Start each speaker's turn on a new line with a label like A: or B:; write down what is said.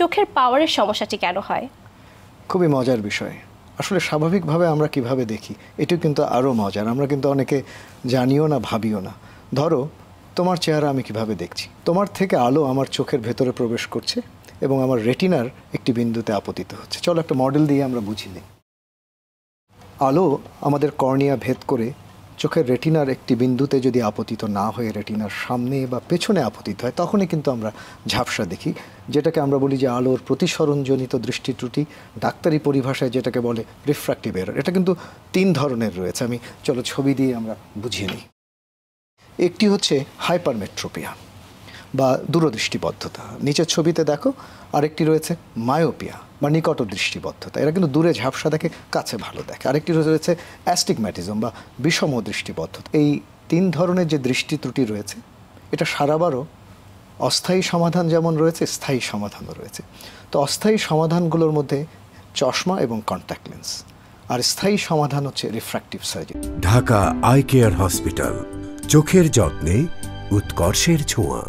A: চোখের পাওয়ারের সমস্যাটি কেন হয় খুবই মজার বিষয় আসলে স্বাভাবিকভাবে আমরা কিভাবে দেখি এটিও কিন্তু আরও মজার আমরা কিন্তু অনেকে জানিও না ভাবিও না ধরো তোমার চেহারা আমি কিভাবে দেখছি তোমার থেকে আলো আমার চোখের ভেতরে প্রবেশ করছে এবং আমার রেটিনার একটি বিন্দুতে আপতিত হচ্ছে চলো একটা মডেল দিয়ে আমরা বুঝি নিই আলো আমাদের কর্নিয়া ভেদ করে চোখের রেটিনার একটি বিন্দুতে যদি আপতিত না হয়ে রেটিনার সামনে বা পেছনে আপতিত হয় তখনই কিন্তু আমরা ঝাপসা দেখি যেটাকে আমরা বলি যে আলোর প্রতিসরণজনিত দৃষ্টি ত্রুটি ডাক্তারি পরিভাষায় যেটাকে বলে রিফ্র্যাক্টিভ এরর এটা কিন্তু তিন ধরনের রয়েছে আমি চলো ছবি দিয়ে আমরা বুঝিয়ে নিই একটি হচ্ছে হাইপারমেট্রোপিয়া বা দূরদৃষ্টিবদ্ধতা নিচের ছবিতে দেখো আরেকটি রয়েছে মায়োপিয়া বা নিকট দৃষ্টিবদ্ধতা এরা কিন্তু দূরে ঝাপসা দেখে কাছে ভালো দেখে আরেকটি রয়েছে অ্যাস্টিগম্যাটিজম বা বিষম দৃষ্টিবদ্ধতা এই তিন ধরনের যে দৃষ্টি ত্রুটি রয়েছে এটা সারাবারও অস্থায়ী সমাধান যেমন রয়েছে স্থায়ী সমাধানও রয়েছে তো অস্থায়ী সমাধানগুলোর মধ্যে চশমা এবং কন্ট্যাক্ট লেন্স আর স্থায়ী সমাধান হচ্ছে refractive surgery Dhaka eye care hospital চোখের যত্নে উৎকর্ষের ছোঁয়া